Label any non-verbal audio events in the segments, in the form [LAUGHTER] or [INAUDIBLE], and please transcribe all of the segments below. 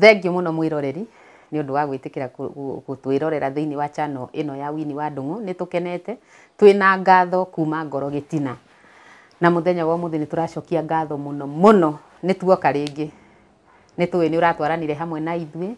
thengiå må no mwäroreri nä å wa gwitikira tä thini wa chano ino ya wini wa ndungu ni tukenete twina ngatho kuma ngoro gitina na muthenya wa muthi ni nä ngatho muno muno ni tuoka ringi ni tuwe ni uratwaranire hamwe na ithwe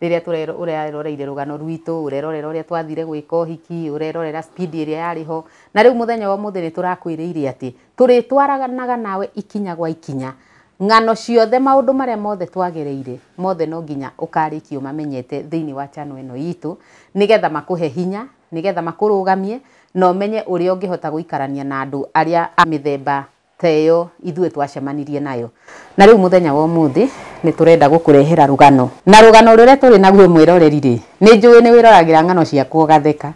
riria turero a å reroreire rå gano rwitå twathire gwä hiki urerorera speed iria yari ho na riu muthenya wa muthi ni nä ati rakwä nawe ikinya gwa ikinya ng'ano ciothe maundu maria mothe twagereire mothe no nginya ukarikio mamenyete thini wa chano eno yitu nigetha makuhe hinya nigetha makurugamie no menye uria ungihota guikarania na andu aria a teyo ta iyo twacemanirie nayo na riu muthenya wa muthi ni turenda gukurehera rugano na rũgano rũrĩa tũrĩ naguo mwiroreri ri ni njũĩ ni wiroragira ng'ano ciaku ũgatheka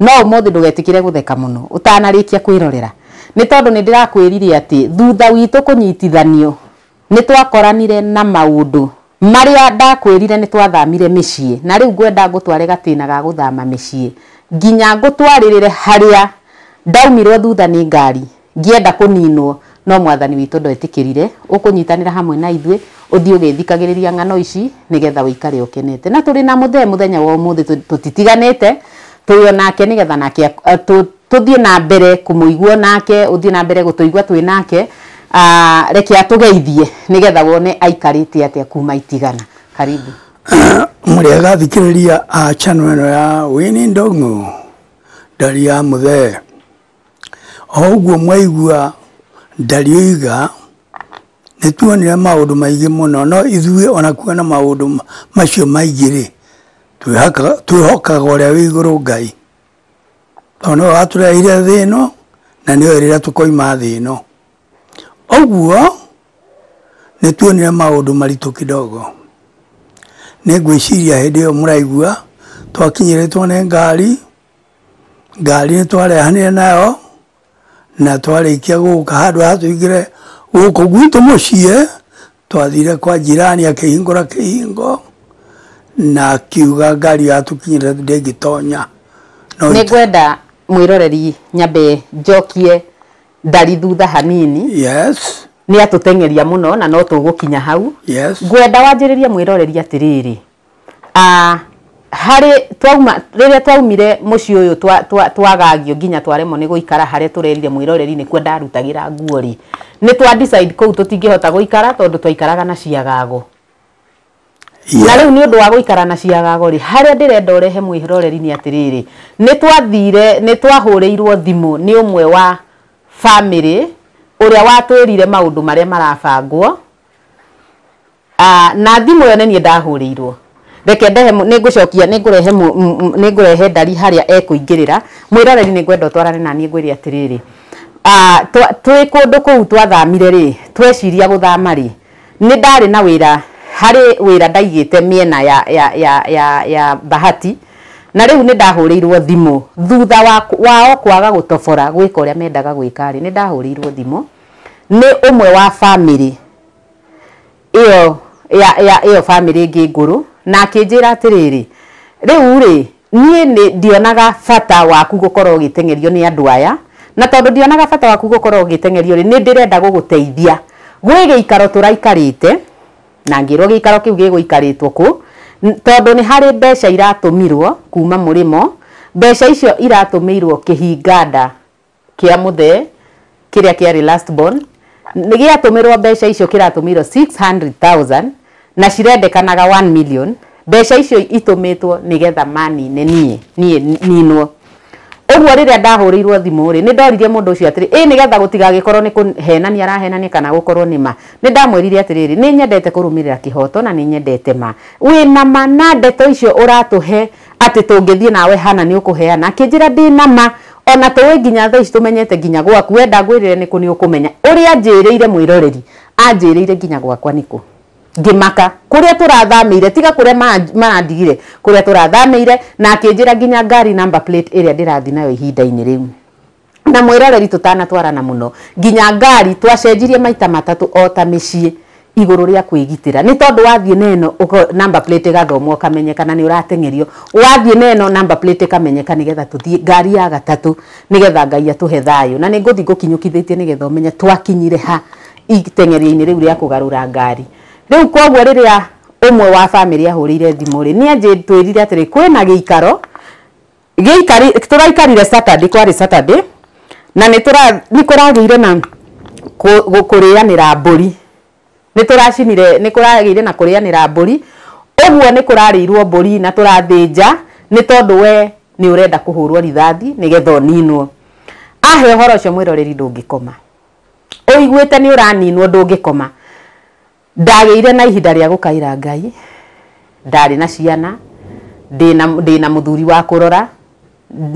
no muthi ndũgetĩkĩre gutheka muno utanarikia kwirorera ni tondu ni ndĩrakwĩrire ati thutha witu kunyitithanio nä twakoranire na maundu maria ndakwirire nä twathamire mä na riu ngwenda ngutware gatina ga guthama thama mä ciä nginya ngå twarä rä thutha ni ngari ngienda kuninwo no mwathani witå ndetä kä rire hamwe na ithwe å ugithikagiriria ng'ano ici nigetha getha ukenete na tå na må muthenya wa må thä tuyo titiganä te nake nä nake tå na mbere kå nake å na mbere gå tå igua twä uh, reke atugeithie nigetha wone aikarite atia kuma itigana karibu [COUGHS] murega thikiriria a ah, channel ino ya wini ndongo ndari ya muthe o mwaigua dali nä tuonire maå ndå maingä må no no ithuä ona kuona maå ndå macio maingä rä twä hokaga å rä a wä igå rå ngai tondå nä we watå thä no na nä oä rä rä a tå koima thä no Oguo nä tuonire maå ndå maritå kidogo nä ngwĩciria hĩndĩ ĩyo mũraigua twakinyĩrĩtwo nĩ ngari ngari nĩ twarehanire nayo na twarĩkia gũka handũ ha tũingĩre gũkũ gwitũ mũciĩ twathire kwa jirani akĩhingũra kĩhingo na akiuga ngari yatũkinyĩrĩra ndĩngĩtonya nĩ ngwenda mwĩroreri nyambe njokie ndari thutha hanini yes nä atåteng'eria må no na no tå gå kinya hau yes. ngwenda wanjä rä rie mwä roreria atä rä a twaumire må ciä å yå twagagio nginya twaremwo nä gå ikara harä a tå rerire mwä roreri kuo ndarutagä ra nguo rä nä twa decide u tå tingä hota tondå twaikaraga na ciagago Yeah. na rä u nä å wa ikara na ciagago rä harä a ndä renda å rehe mwä twathire nä twahå rä irwo thimå nä å mwe wa family uria watwirire maundu maria marabangwo ah, na thimu yo nenie ndahurirwo reke ndehe ngurehe ni ngurehe ndari haria ekuingirira ni ningwenda twarane na niĩ ngwĩre atiriri ah, twi kundu kũu twathamire ri tweciria guthama ri ni ndari na wira hari wira ndaigĩte miena ya ya ya ya, ya bahati na rä u nä ndahå rä irwo thimå thutha wao kwaga gå tobora gwä ka å rä a mendaga gwä karä nä ndahå rä irwo thimå nä å mwe wa bamä rä ä yo bamä rä ngä ngå rå na akä njä ra atä rä rä rä u rä niä ndionaga bata waku gå korwo å gä tengerio nä andå aya na tondå ndionaga bata waku gå korwo å gä tengerio rä nä ndä renda gå gå teithia gwä gä ikaro tå raikarä te na ngä rwo gä ikaro kä u gä gå ikarä two kå tondå nä harä mbeca iratumirwo kuma må mbeca icio iratumirwo kihinganda kia muthe kiria kĩarĩ last born nĩ gĩatũmĩrwo mbeca icio kiratumirwo 600,000 na cirendekanaga 1 million mbeca icio nigetha mani manine nie nie ninwo Ũguo rĩrĩa ndahũrĩirwo thimũ rĩ, nĩ ndoririe mũndũ ũcio atĩrĩ, ĩ nĩgetha gũtigagĩkorwo nĩ kũhenania arahenania kana gũkorwo nĩ ma. Nĩ ndamwĩrire atĩrĩrĩ, nĩ nyendete kũrũmĩrĩra kĩhoto na nĩ nyendete ma. Wĩna ma na ndeto icio ũratũhe atĩ tũngĩthiĩ nawe hana nĩ ũkũheana. Akĩnjĩra na ma ona tũĩ nginya thaa ici tũmenyete nginya gwaku, wenda ngwĩrĩre nĩkũ nĩ ũkũmenya. Ũrĩa anjĩrĩire mwĩroreri, anjĩrĩire nginya gwakwa nĩkũ ngimaka kuria turathameire tiga kuria marandigire kuria turathameire na akinjira nginya ngari number plate iria ndirathi nayo ihinda ini riu na mwĩroreri tũtanatwarana muno nginya ngari twacenjirie maita matatu ota ta mĩciĩ iguru ria kwigitira ni tondu wathie neno number plate gathomwo kamenyekana ni uratengerio wathie neno number plate kamenyeka ni getha tuthie ngari ya gatatu ni getha ngai atuhe thayo na ni nguthi ni getha umenye twakinyire ha itengeria ini riu ria kugarura ngari riu koguo riria umwe wa family ahurire thimu ri ni anji twirire atiri kwina giikaro giikari turaikarire saturday kwari saturday na ni tura ni kuragire na kurianira mburi ni turacinire ni kuragire na kurianira mburi uguo ni kurarirwo mburi na turathinja ni tondu we ni urenda kuhurwo rithathi nigetha uninwo ahe horo ucio mwiroreri ndungikoma uiguite ni uraninwo ndungikoma ndagĩire na ihinda rĩa gũkaĩra ngai ndarĩ na ciana ndĩ na mũthuri wa kũrora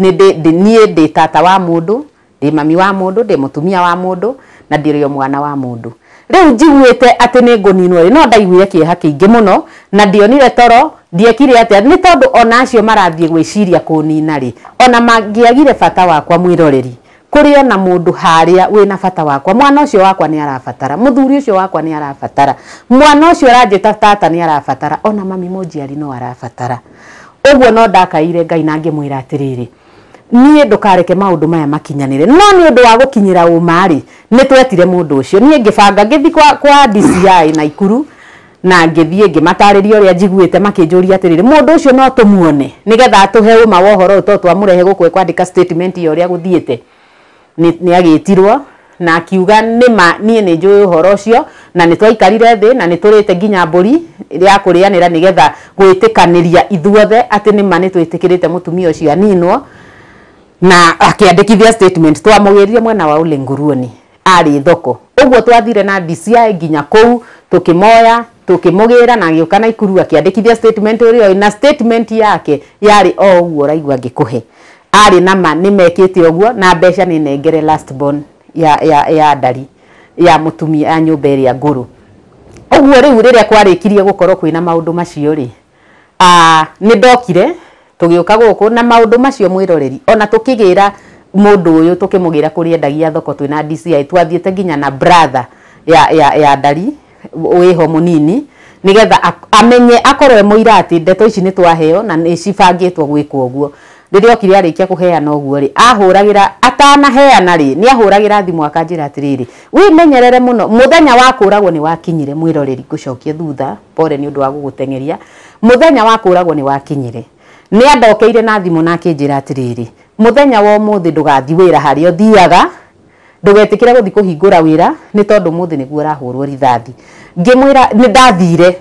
niĩ ndĩ tata wa mũndũ ndĩ mami wa mũndũ ndĩ mũtumia wa mũndũ na ndĩrĩ o mwana wa mũndũ rĩu njiguĩte atĩ nĩ ngũninwo no ndaiguire kĩeha kĩingĩ mũno na ndionire toro ndiekire atĩa nĩ tondũ ona acio marathiĩ gwĩciria kũnina rĩ ona mangĩagire bata wakwa mwĩroreri kuria na mundu haria wina bata wakwa mwana ucio wakwa ni arabatara muthuri ucio wakwa ni arabatara mwana ucio aranjita tata ni arabatara ona mami moji ari no arabatara uguo no ndakaire ngai na ngimwira atiriri nie ndukareke maundu maya makinyanire no ni undu wa gukinyira umari ni twetire mundu ucio nie ngibanga ngithi kwa, kwa DCI na ikuru na ngithie ngimatarĩria ũrĩa njiguĩte makinjuria atiriri mundu ucio no tumuone nigetha tuhe uma wohoro to twamurehe gukwe gũkũ kwandĩka statement ya ũrĩa gũthiĩte nä agä na akiuga nä ma ni nä njå ä na nä twaikarire thä na nä tå rä te nginya mbå ya kurianira rä anä getha gwä ithuothe ati nä ma nä twä tä kä rä aninwo na akiandikithia statement twamå gä rire mwena wa å lä ngå thoko å twathire na DCI nginya kå tukimoya tukimugira na agä na ikuru akiandikithia statement uri na statement yake yari o å guo å ari na ma ni mekite å na mbeca nä nengere last born ya ya ya ndari ya mutumia ya nyumba ĩrĩa ngũrũ ũguo rĩu rĩrĩa kwarĩkirie gũkorwo kwĩna maundu macio a ni ndokire tugiuka gũkũ na maundu macio mwiroreri ona tũkĩgĩra mũndũ ũyũ tũkĩmũgĩra kũrĩa endagia thoko twĩna DCI twathiĩte nginya na brother ya ya ya ndari wĩho munini nigetha amenye akorwo e mũira ndeto ici ni twaheo na ni cibangĩtwo gwikwo guo rĩrĩa okire arĩkia kũheana ũguo rĩ ahũragĩra atanaheana rĩ nĩ ahũragĩra thimũ akanjĩra atĩrĩrĩ wĩmenyerere mũno mũthenya wa kũũragwo nĩ wakinyire mwĩroreri ngũcokie thutha pore ni ũndũ wa gũgũteng'eria mũthenya wa kũũragwo nĩ wakinyire nĩ andokeire na thimũ na akĩnjĩra atiriri mũthenya wa ũmũthĩ ndũgathiĩ wĩra harĩa ũthiaga ndũgetĩkĩre gũthiĩ kũhingũra wĩra nĩ tondũ ũmũthĩ nĩguo ũrahũrwo rithathi ngĩmwĩra ni ndathire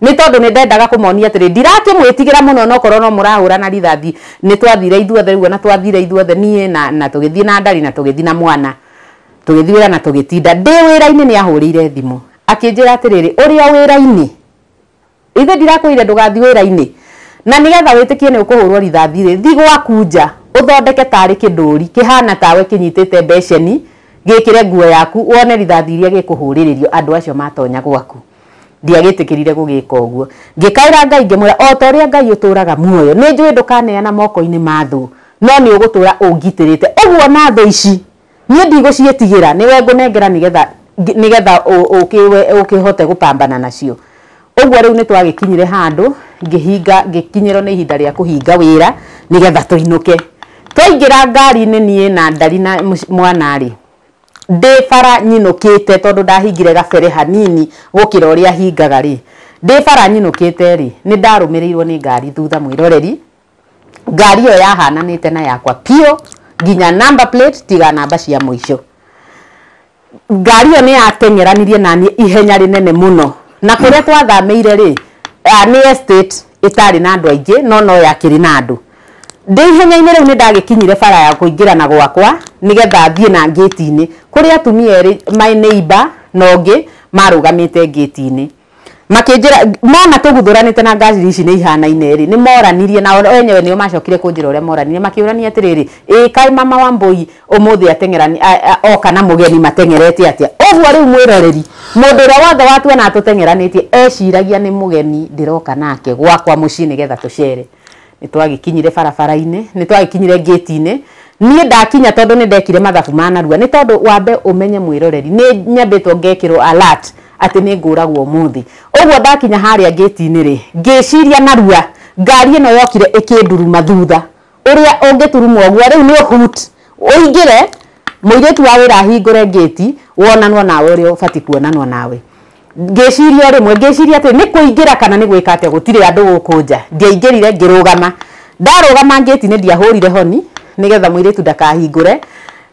ni tondu ni ndendaga kumonia monia atä rä ndirakä mwä tigä ra må no nokorwo no må rahå na rithathi nä twathire ithuothe rä na twathire ithuothe niä na, na tå gä thiä na ndari na tå gä thiä na mwana tå gä thiä na tå gä tinda ndä wä ra-inä nä ahå rä ire thimå akä njä ra atä rä rä å rä a wä ra-inä ithe ndirakwä ire ndå gathi wä ra-inä na nä getha wä tä kie nä å kå hå rwo rithathi rä thi gwakunja å thondeke tarä kä ndå ri kä hana tawe kä nyitä te mbeceni gä kä re nguo yaku wone rithathi iria gä kå hå rä rä rio andå acio matonya gwaku ndiagĩtĩkĩrire gũgĩka ũguo ngĩkaĩra ngai ngĩmwĩra o ta ũrĩa ngai ũtũraga muoyo nĩ njũĩ ndũkaneana moko-inĩ ma thũ no nĩ ũgũtũra ũngitĩrĩte ũguo na thũ ici niĩ ndigũciĩtigĩra nĩwe ngũnengera nĩgetha nĩgetha ũkĩhote gũpambana nacio ũguo rĩu nĩ twagĩkinyire handũ ngĩhinga ngĩkinyĩrwo nĩ ihinda rĩa kũhinga wĩra nĩgetha tũinũke twaingĩra ngari-inĩ niĩ na ndari na mwana rĩ ndä bara nyinåkä te tondå ndahingire gabere hanini gå kä ra å rä a hingaga rä ndä bara nyinåkä te rä nä ndarå mä rä irwo nä ngari thutha mwä roreri ngari ä yo yahananä te na yakwa pio nginya number plate tiga namba cia må ico ngari ä yo nä yatengeranirie nani ihenya rä nene må no na kå rä a twathameire rä nä estate itarä na andå aingä no no yakĩrĩ na andå ndä ihenya-inä rä u nä ndagä kinyire bara ya kå ingä ra na gwakwa nä getha thiä na ngäti-inä kuri atumia eri my neighbor noge marugamite ngĩti-inĩ makinjira mona tuguthuranite na ngari ici ni ihanaine ri ni moranirie na wenyewe ni machokire kunjira ure moranirie makiurani atiriri i kai mama wa mbui umuthi atengerani oka na mugeni matengeretie atia uguo riu mwiroreri mundu uria wothe na atutengeranetie eciragia ni mugeni ndiroka nake gwakwa mucii getha tucere nitwagikinyire barabara-ini nitwagikinyire ngĩti-inĩ niä ndakinya tondå nä ndekire mathabu manarua nä tondå wambe umenye mwiroreri nä nyambätwo ngekirwo alert atä nä ngåragwo må thä å ndakinya harä a ngäti-inä narua ngari ä yokire ä kä nduruma thutha å rä a å ngä turuma å guo rä u nä å ingä wa wĩra hingũre ngĩti wonanwo nawe ũrĩa ũbatiĩ kuonanwo nawe ngĩciria rĩmwe ngĩciria atĩ nĩ kũingĩra kana nĩ gwĩka atĩa gũtirĩ andũ gũkũ nja ngĩingĩrire ngĩrũgama ndarũgama ngĩti honi nigetha mwiritu ndakahingure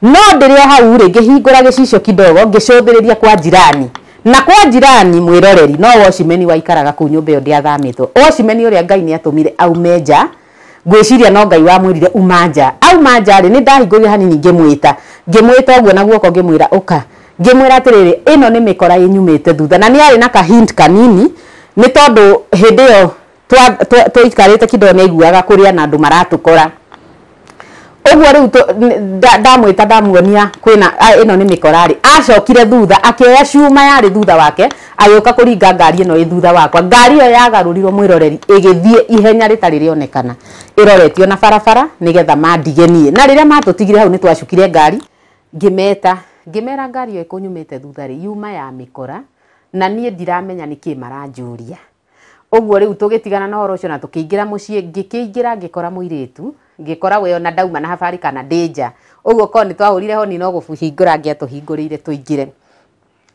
no ndiria hau ri ngihingura gicicio kidogo ngicuthiriria kwa jirani na kwa jirani mwiroreri no washimeni waikaraga ku nyumba yo ndiathamitwo washimeni uria ngai ni atumire au meja ngwiciria no ngai wa mwirire umanja au manja ri ni ndahingũrire hanini ngimwita ngimwita uguo na guoko ngimwira uka ngimwira atiriri ino ni mikora inyumite thutha na ni ari na ka hint kanini ni tondu hindi iyo twaikarite kidogo ni aiguaga kuria na andu maratukora uguo riu ndamwita ndamuonia kwina ino ni mikorari acokire thutha akioya cuma yari thutha wake agiuka kuringa ngari ino i thutha wakwa ngari iyo yagarurirwo mwiroreri igithie ihenya ritari rionekana iroretio na barabara nigetha mandige nie na riria matutigire hau ni twacukire ngari ngimeta ngimera ngari iyo ikunyumite thutha ri yuma ya mikora na nie ndiramenya niki maranjuria uguo riu tugitigana na horo ucio na tukiingira mucii ngikiingira ngikora muiritu ngikora we ona dauma na habari kana ndi nja ko ni twahurire ho ni no gubuhingura tuhingurire tuingire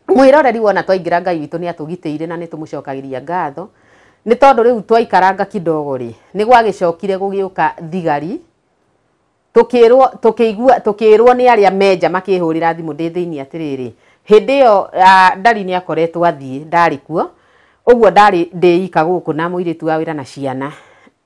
mwiroreri wona twaingira ngai witu ni atugiteire na ni tumucokagiria ngatho ni tondu riu twaikaranga kidogo ri ni gwagicokire gugiuka thigari tukirwo tukiigua tukirwo ni aria meja makihurira thimu ndi thiini atiriri hindi iyo ndari ni akoretwa thii ndari kuo uguo ndari ndiika guku na muiritu wa wira na ciana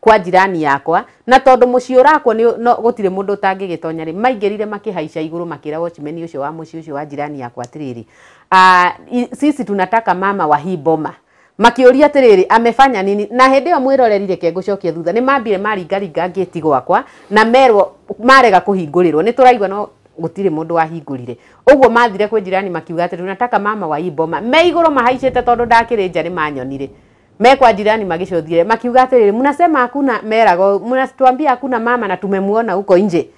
kwa jirani yakwa na tondu mucio ni no gutire mundu utangigitonya ri maingirire makihaisha iguru makira watchman ucio wa muci ucio wa jirani yakwa atiriri ah, uh, sisi tunataka mama wa hii boma makiuria atiriri amefanya nini na hende yo mwirorerire ke ngucokia thutha ni mambire maringaringa ngiti gwakwa na merwo marega kuhingurirwo ni turaigwa no gutire mundu wahingurire uguo mathire kwe jirani makiuga atiri tunataka mama wa iboma meiguru mahaicite tondu ndakiri ni manyonire mekwa jirani magĩcũthire makiuga atĩrĩrĩ mnasema hakuna merago mnatuambia hakuna mama na tumemuona huko nje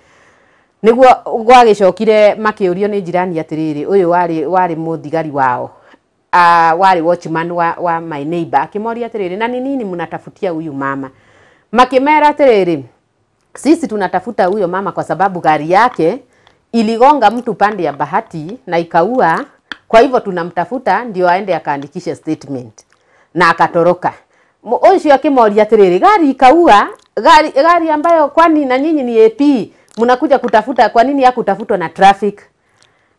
nĩguo gwagĩcokire makĩũrio ni jirani atĩrĩrĩ ũyũ warĩ warĩ mũthigari wao uh, warĩ watchman wa, wa my neighbor akĩmoria atĩrĩrĩ na ni nini mnatafutia huyu mama makimera atĩrĩrĩ sisi tunatafuta huyo mama kwa sababu gari yake iligonga mtu pande ya bahati na ikaua kwa hivyo tunamtafuta ndio aende akaandikishe statement na akatoroka. Ucio akimworia atiriri, gari ikaua gari, gari ambayo kwani na nyinyi ni AP mnakuja kutafuta, kwa nini ya yakutafutwa na traffic?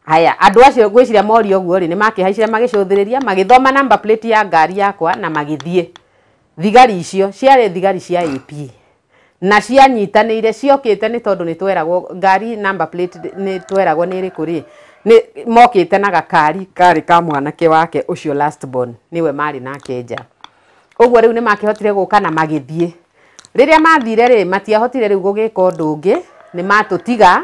Haya, andu acio ngwiciria morio guo ri nimakihaicire magicuthiriria magithoma namba plate ya ngari yakwa na magithie. Thigari icio ciarĩ thigari cia AP na cianyitanĩire ciokĩte nĩ tondũ nĩ tweragwo ngari number plate nĩ tweragwo nĩ ĩrĩkũ ni mokite na gakari kari ka mwanake wake ucio last born marĩ nake nja å guo rä u nä makähotire gå ka na magithie riria mathire ri matiahotire rä u gå gä ka å ndå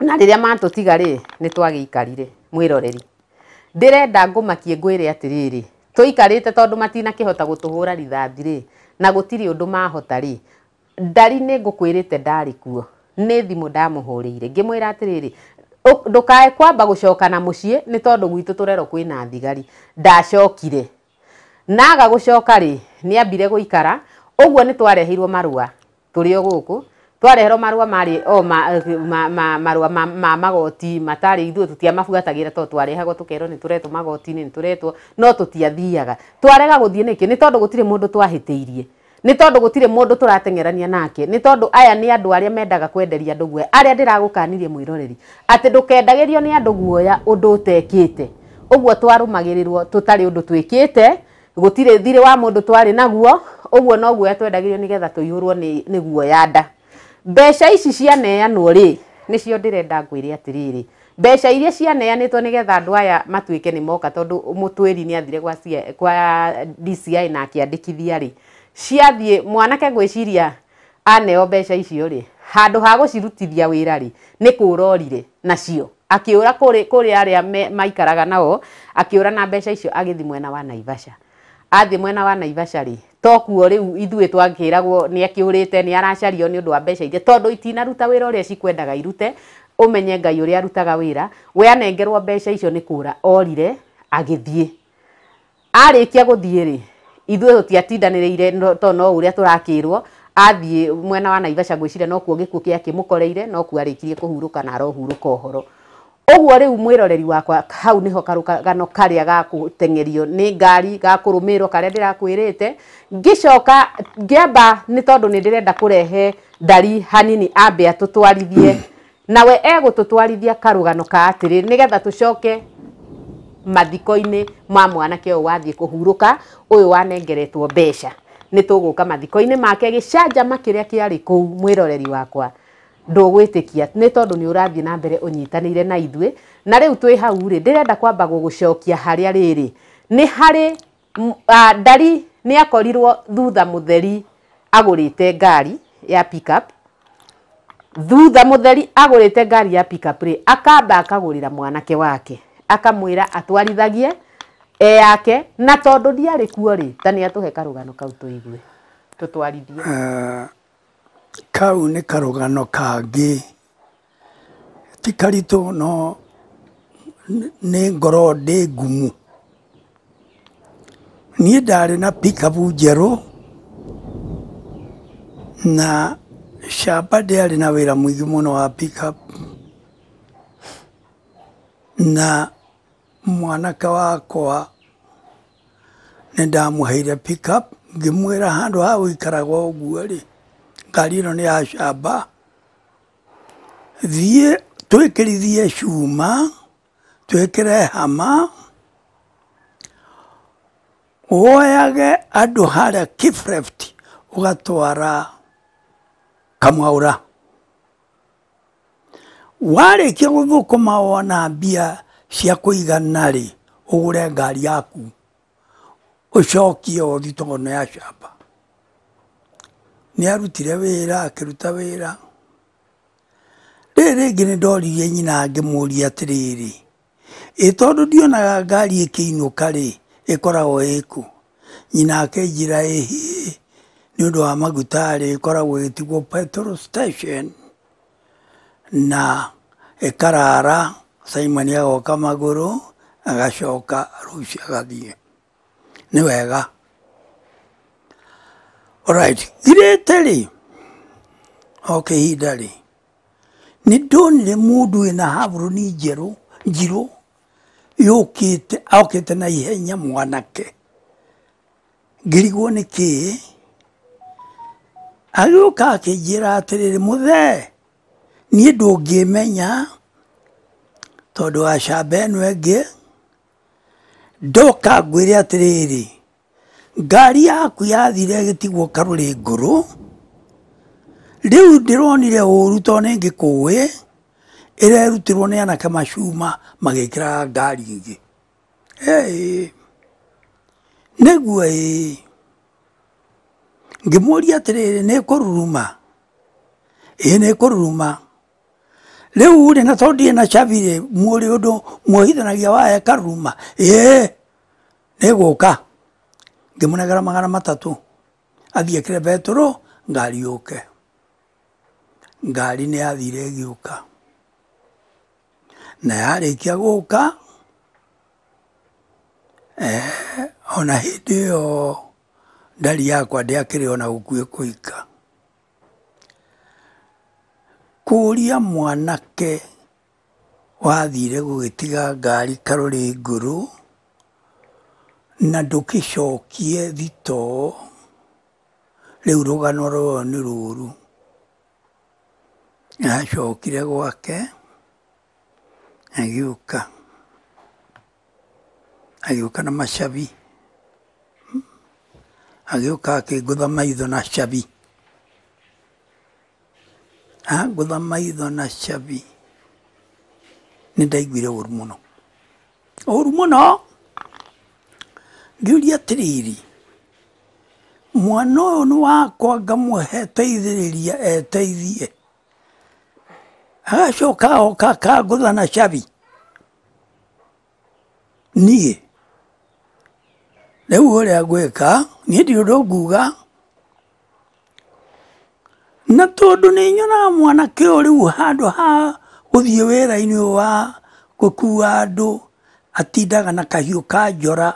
na riria matutiga ri ni twagiikarire mwiroreri ndirenda ngumakie ngwire atiriri roreri tondu matina kihota gutuhura rithathi ri na gutiri undu mahota ri ndari ni ngukwirite ndari kuo nä thimu ndamå ngimwira atiriri ndukae kwamba gucoka na mucie ni tondu gwitu turero kwina thigari ndacokire naga gucoka ri ni ambire guikara uguo ni twarehirwo marua turi o guku twareherwo marua mari o ma, ma, ma, marua ma, ma magoti matari ithuĩ tũtiamabuatagira to twarehagwo tukero ni tũretwo magoti ni nĩ tũretwo no tũtiathiaga twarega guthie niki ni tondu gutire mundu twahitirie ni tondu gutire mundu turatengerania nake ni tondu aya ni andu aria mendaga kwenderia andu guoya aria a mwiroreri ati ndukendagirio ni andu guoya å ndå å tekä te å guo twarå magä rä rwo tå tarä å ndå twä kä wa mundu twari naguo uguo guo no guoya twendagä ni nä getha tå ihå rwo nä guoya nda mbeca ici cianeanwo ri nä cio ndä renda ngwä re atä rä rä mbeca iria cianeanätwo nä getha andå aya matuike ni moka tondu må ni athire kwa, kwa DCI na akä ri ciathiĩ mwanake gwĩciria aneo mbeca icio rĩ handå ha gå cirutithia wä ra rä nä kå rorire nacio akä å ra kå rä arä a maikaraga nao akä å ra na mbeca icio agä thi mwena wa naivasha athiä mwena wa naivasha rä tokuo rä u ithuä twakä ragwo nä akä å rä te nä aracario nä å ndå wa mbeca iria tondå itinaruta wä ra å rä a cikwendaga irute å menye ngai å rä a arutaga wä ra we anengerwo mbeca icio nä kå ra orire agä thiä arä kia gå thiä rä ithuĩ ire to no rakä rwo athiä mwena wa Naivasha ngwĩciria nokuo gĩkuũ gĩakĩmũkoreire nokuo arĩkirie kũhurũka na arohurũka ũhoro u mwä roreri wakwa hau karä a karĩa tengerio nä ngari gakũrũmĩrĩrwo karĩa ndĩrakwĩrĩte nä tondå nä ndä renda kå rehe ndari hanini ambe twarithie nawe karå gano ka getha tå coke mathiko-inä ma mwanake å yå wathiä kå hurå ka å yå wanengeretwo mbeca nä tå gå ka mathiko-inä make gä canjama kä rä a kä arä kå u mwä roreri wakwa kia nä tondå nä å rathiä na mbere å nyitanä na ithuä na rä u twä hau rä ndä renda kwamba gå cokia harä a rä rä nä harä ndari nä akorirwo thutha må theri agå rä te ngari ya pickup thutha må theri agå rä te ngari ya pickup rä akamba akagå rä ra mwanake wake akamwira atwarithagie e yake na tondu ndiari kuo ri tani atuhe karugano kau tuigue tutwarithie uh, kau ni karugano kangi ti karitu no nä ngoro ndä ngumu niä ndarä na pikabu njerå na camba ndä arä na wä ra må må no wa pikabu na mwanake wakwa nä ndamuheire pickup ngimwä ra handå ha gå ikaragwa å guo rä ngari ä no nä ya camba thiä twä kä rithie cuma twä kä re hama woyage andå harä a å gatwara kamwaå ra warä kia gå thå kå wona mbia cia kuigana rä ugure ngari yaku ucokie othi togono ya camba nä arutire wä ra akä ruta wä ra rä rä ngä nä ndoririe nyina ngä må ria atä rä rä ä tondå ndionaga ngari ä kä inå ka rä ä koragwo ä kå nyina akenjä ra ä hä nä å ndå wa magutarä ä koragwo tigwo petrol station na ä karara Saima nĩ agoka magũrũ agacoka rũciũ agathiĩ nä wega alright ngirĩte rä o kĩhinda rĩ nĩ ndonire mũndũ wĩna haburoni njerũ njirũ yũkĩte okĩte na ihenya mwanake nä agä å ka akä njä ra atä rä rä må the niä ndå ngä menya tondu acamba ĩno ĩngĩ ndoka ngwĩre atĩrĩrĩ ngari yaku yathire ĩgĩtigwo karũrĩ ngũrũ rĩu ndĩronire ũũru to nĩ ngĩkũĩ ĩrerutirwo nĩ anake macuma magĩkĩraga ngari ingĩ nĩguo ĩĩ ngĩmũria atĩrĩrĩ nĩ kũruruma ĩĩ nĩ kũruruma riu eh, eh, ri na tondu na chavire mwiri undu muohithanagia wa ekaruma ee niguka ngimunegera magana matatu athie kire betoro ngari yuke ngari ni yathire igiuka na yarikia guka eh, ona hindi iyo ndari yakwa ndiakire ona gukuä kuika kũria mwanake wathire gũgĩtiga ngari karore ngũrũ na ndũkĩcokie thitoo rĩu rũgano rũrũ nĩ rũru acokire gwake agĩũka agĩũka na macabi hmm? agĩũka akĩngũtha maitho na cabi ngũtha maitho na cabi nä ndaiguire å ru må no å ru må no ngĩũria atĩrĩrĩ mwana ũyũ nĩ wakwa ngamũhe teithĩrĩria eteithie agacoka agoka akangũtha na cabi niĩ rĩu ũrĩa ngwĩka niĩ ndirĩ ũndũ nguga na tondu ni nyonaga mwanake ũyũ rĩu handũ ha gũthiĩ wĩra-inĩ ũyũ wa gũkua andũ atindaga na kahiũ ka njora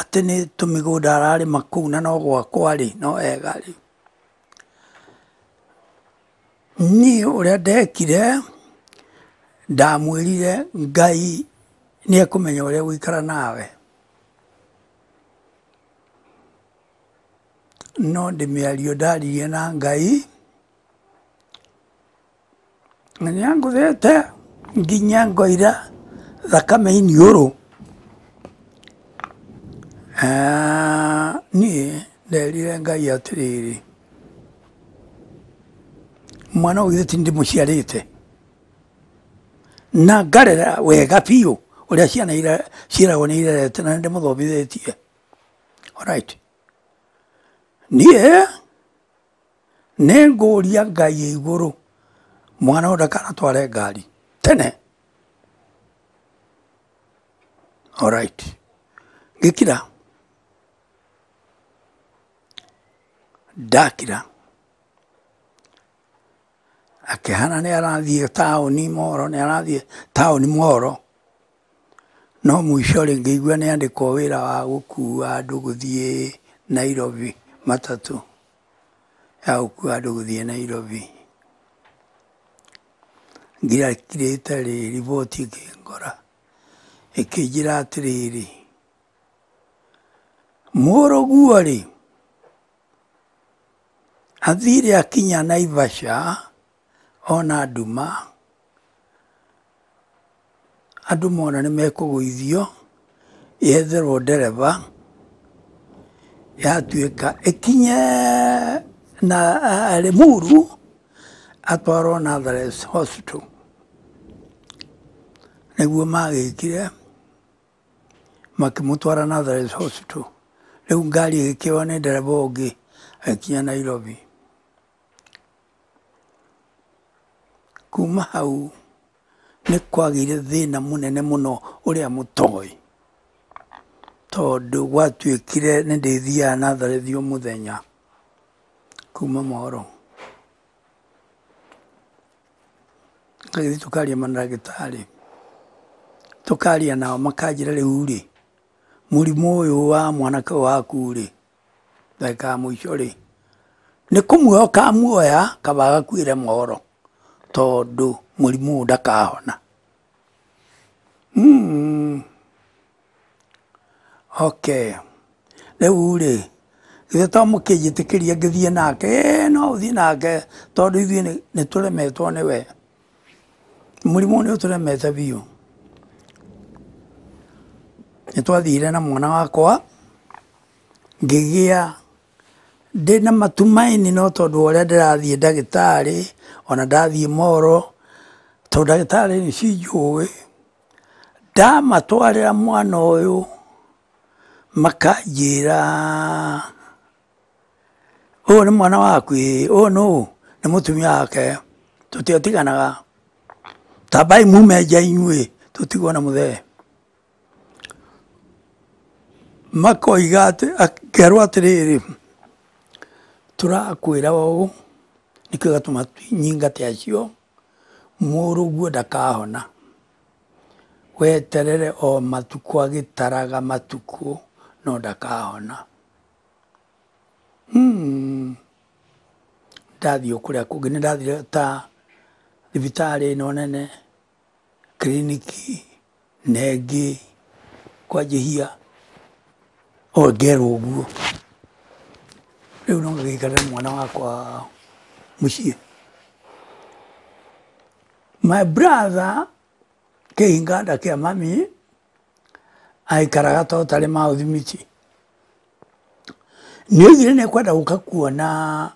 atĩ nĩ tũmĩgũnda ararĩma kũu na no gwakwa-rĩ no wega-rĩ niĩ ũrĩa ndekire ndamwĩrire Ngai nĩ ekũmenya ũrĩa egũikara nawe no ndä mä ario ndaririe na ngai na nä angå te nginya ngoira thakame rå niä nderire ngai rä mwana ũyũ ti te na ngarera wega biũ ũrĩa ciana ciĩragwo nĩ irerete na nĩndĩmũthomithĩtie alright niä nä ngå ria ngai ä igå rå mwana å tware ngari tene ngä kira ndakira hana nä arathiä taåni moro nä arathiä taåni moro no må ico rä ngä igua nä andä ko wä ra wa gå kua andå gå thiä nairobi matatu ya gũkua andũ gũthiĩ Nairobi. Ngirakirĩte rĩ riboti ĩkĩngora ĩkĩnjĩra atĩrĩrĩ mũrũguo rĩ athire akinya Naivasha ona nduma andũ mona nĩ mekũgũithio yetherwo ndereba yatuika ikinye na alemuru atwarwo Nazareth Hospital niguo magikire makimutwara Nazareth Hospital riu ngari igikiwa ni ndereba ungi agikinya Nairobi kuma hau ni kwagire thina munene muno uria mutoi kire nä ndä thiaga natharä thiå må thenya kuma moro tũgĩthiĩ tarä tå karia nao makanjĩra må rimå å yå wa mwanake waku rĩ må ico rä nä kå kũmuoya ũkamuoya kabagakuä re moro tondũ mũrimũ ũyũ ndakahona mm rä u rä ithe to må kä njä tä kä ria ngä thiä nake no å thiä nake tondå ithuä nä tå remetwo nä we må rimå nä å tå remete biå nä twathire na mwana wakwa ngä gä a ndä na matumaini no tondå wa å rä a ndä rathiä ndagä tarä ona ndathiä moro tondå ndagä tarä nä cinjå ä ndamatwarä ra mwana å yå makanjĩra ũũ nĩ mwana waku ĩ ũũ nũũ nĩ mũtumia wake tũtiatiganaga tambai mume nja inyuĩ tũtigwo na mũthee makoiga atĩ ngerwo atĩrĩrĩ tũrakwĩra ũũ nĩkĩo gatũma nyingate acio mũrũguo ndakahona weterere o matukũ taraga matukũ ndakahona hmm. ndathiä å kå rä a kå ngä nä ndathire ta thibitarä no nene kliniki nengä kwanjähia o ngerwo å guo rä u no ngä ikarä mwana wakwa må ciä my brother kä inganda kä a mami aikaraga ta ma mauthimiti ni oigire ne ekwenda guka kuona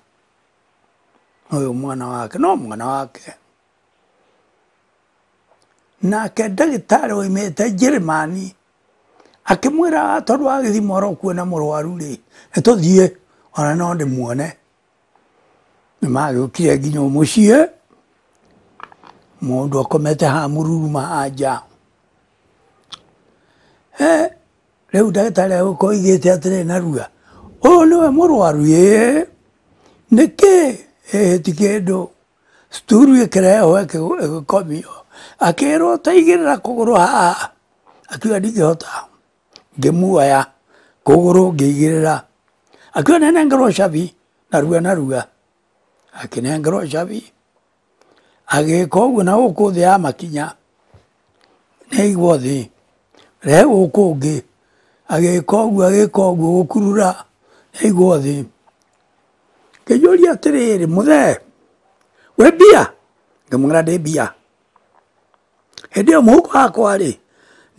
oyo mwana wake no mwana wake nake ndagitari oimite Jeremani akimwira tondu agithima moro waru ri nituthie ona no ndimuone nimagiukire nginya mo mundu akomete ha ma aja rä u ndagätarä agå korwo igä te atä rä narua å yå nä we må rwaru ä nä kä hä ti kä ndå sturu ä kä reho ä komio akä rwo ta igä rä ra kå gå rå haha akiuga ndingä hota ngä muoya kå gå rå ngä igä rä ra akiuga nenengerwo cabi narua naruga akä nengerwo cabi agä ka å guo na gå kå thä ya makinya nä igwo thä rehe gũkũ ũngĩ agĩka ũguo agĩka ũguo gũkurura aigwo thĩ ngĩnjũria atĩrĩrĩ mũthee wĩ mbia ngĩmwĩra ndĩ mbia hĩndĩ ĩyo mũhuko wakwa rĩ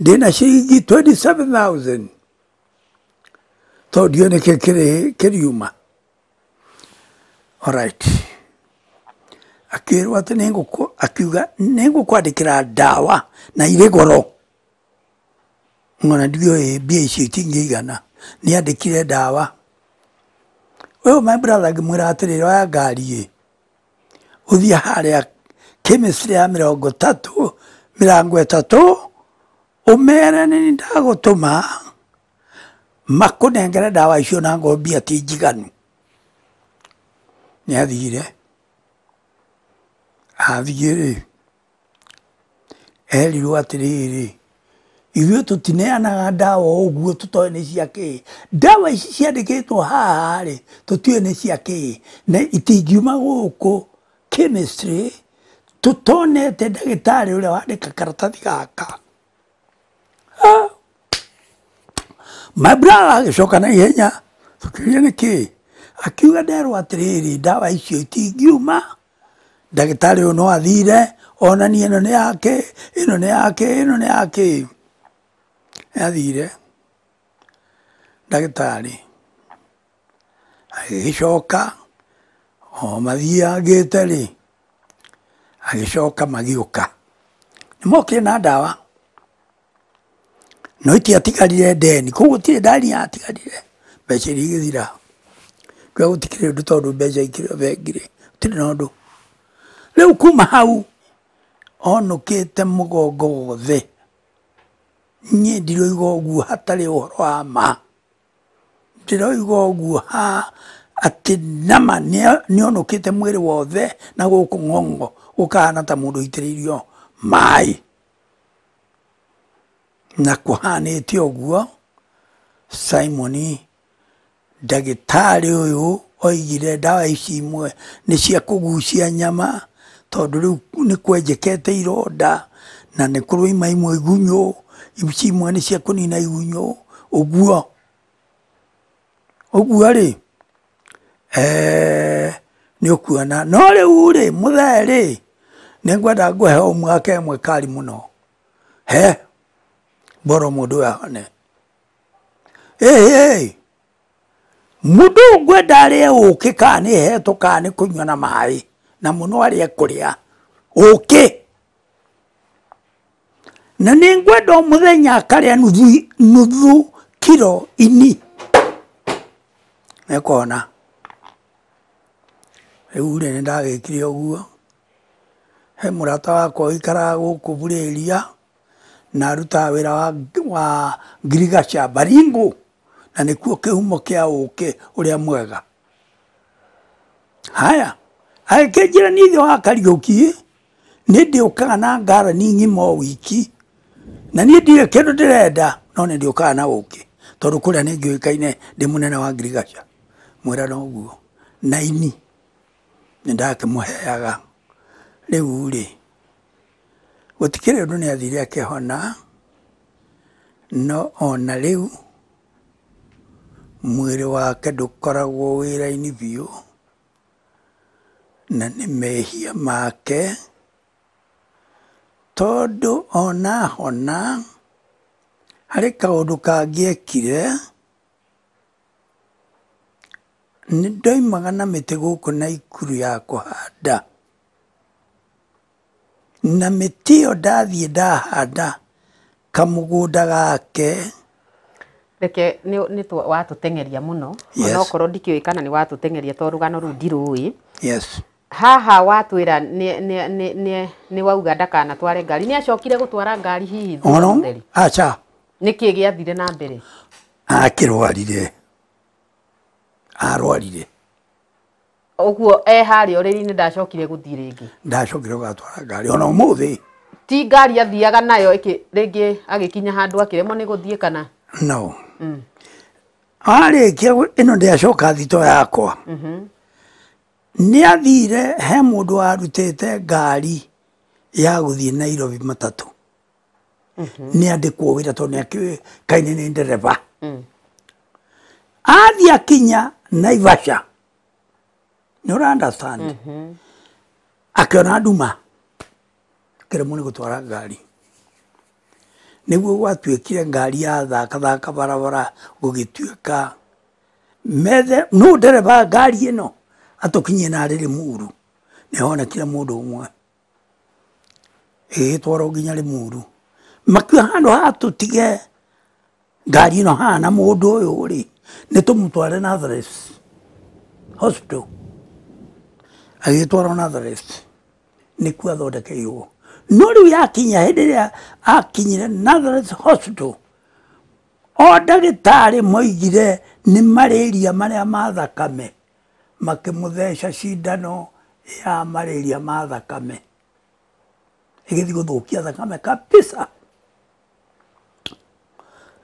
ndĩ na ciringi 27000 ke kiri kiri kĩriuma alright akĩrwo atĩ akiuga nĩngũkwandĩkĩra dawa na irĩ goro ngona ndiguo ä mbia icio itingĩigana nĩ andĩkire ndawa ũyũ my brother ngĩmwĩra atĩrĩrĩ ya ngari å ũthiĩ harä a ya mä mä rongo tatå rango mĩrongo tatũ nä ĩtatũ tå ma makå nengere ndawa icio na ngo mbia ti njiganu nĩ athire athiĩ rĩ erirwo atĩrĩrĩ tå tineanaga ndawa å ũguo tũtoĩ nĩ cia kĩĩ ndawa ici ciandĩkĩtwo haha rĩ tũtiũĩ nĩ cia kĩĩ na itingiuma gũkũ chemistry tũtonete ndagĩtarĩ ũrĩa wandĩka karatathi gaka mabrara agĩcoka na ihenya tũkĩria nĩ kĩĩ akiuga nderwo atĩrĩrĩ ndawa icio itingiuma tarä å no athire onania ĩno nĩ yake ĩno nĩ yake ĩno nĩ yake Nĩathire ndagĩtarĩ, agĩgĩcoka o mathiangĩte rĩ, agĩcoka magĩũka. Nĩmokire na ndawa, no itiatigarire ndeni, koguo gũtirĩ ndani yatigarire, mbeca iria igĩthira. Kĩrĩa kwa ũndũ tondũ mbeca ikĩrĩ o bengi rĩ, gũtirĩ na ũndũ. Rĩu kuma hau, onũkĩte mũgongo wothe niĩ ndiroiga ũguo hatarĩ ũhoro wa ma ndiroiga ũguo ha atĩ nama nĩ onũkĩte mwĩrĩ wothe na gũkũ ng'ong'o gũkahana ta mũndũ aitĩrĩirio maĩ na kũhanĩte ũguo simoni ndagĩtarĩ ũyũ oigire ndawa ici imwe nĩ cia kũgucia nyama tondũ rĩu nĩ kwenjekete ironda na nĩ kũroima imwe igunyũ ibuki imwana cia kunina igunyo uguo uguo ri eh ni okuana no riu ri muthee ri ni ngwenda nguhe mwake mwe kari muno he mboro mudu ya ahone eh eh ngwenda arĩe ũkĩ kana nĩ he kana nĩ kũnyua na maĩ na mũno arĩe kũrĩa ũkĩ na nä ngwenda må thenya akarä a nuthu kiro ini ekona rä u rä nä ndagä kire å guo he må rata wakwa ikaraga gå kå burä ria na arutaga wä ra wa, ngirigaca baringå na nä kuo kä humo kä a å kä å rä a mwega haya agä kä njä ra niä thä wa ki nä ndä å kaga na ngarani ng'ima o wiki na niä ndirä kä ndå ndä renda no nä ndä å kaga na å kä tondå kå rä a nä ngä å kaine ndä må nene wa ngirigaca mwä no guo naini nä ndakä må heaga rä u rä gå tikä rä å ndå nä athire akä hona no ona rä u rä wake ndũkoragwo wĩra-inĩ biũ na nä mehia make tondu ona hona hari kaundu kangiekire nä ndoimaga na mä tä gå kå na ikuru ya kå handa na mä tä ä yo ndathiä ndahanda kamå gå nda gake reke watå teng'eria må no onokorwo ndikä kana nä watå teng'eria to rå gano rå u ä haha watwira nä wauga tware ngari nä acokire gå twara ngari hihi aca nä kä gä athire na mbere akä rwarire arwarire åguo e a å rä ri nä ndacokire gå thiä rä ngä ndacokire gå gatwara ngari ona muthi må thä ti ngari athiaga nayo rä ngä agä kinya handå akä remwo nä gå thiä kana no mm. kia ä no ndä acoka thito yakwa mm -hmm nä athire he må ndå warutä te ngari ya gå thiä nairobi matatå mhm. nä andä kwo wä ra tondå kainä nä ndereba mm. athiä akinya naivasha nä å ra akä ona nduma keremwo nä gå twara ngari nä guo gwatuä kire ngari ya thakathaka barabara gå gä tuä ka methe nå ndereba ngari ä no atukinyie na rä muru nä hona kila må ndå å mwe ä twarwo nginya rä muru makiua handå haha tige ngari ä no haha na må ndå å yå rä nä tå må tware Nazareth hospital agä twarwo Nazareth nä athondekeirwo no rä u yakinya hä ndä ä rä a akinyire Nazareth hospital o ndagä tarä moigire nä marä ria marä a mathakame makimutheca cindano ya malaria ma thakame igithi guthukia thakame kabisa